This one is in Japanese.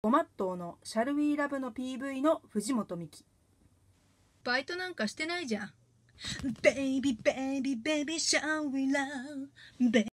ごまっとうのシャルウィーラブの PV の藤本美貴。バイトなんかしてないじゃん。Baby, baby, baby, shall we love?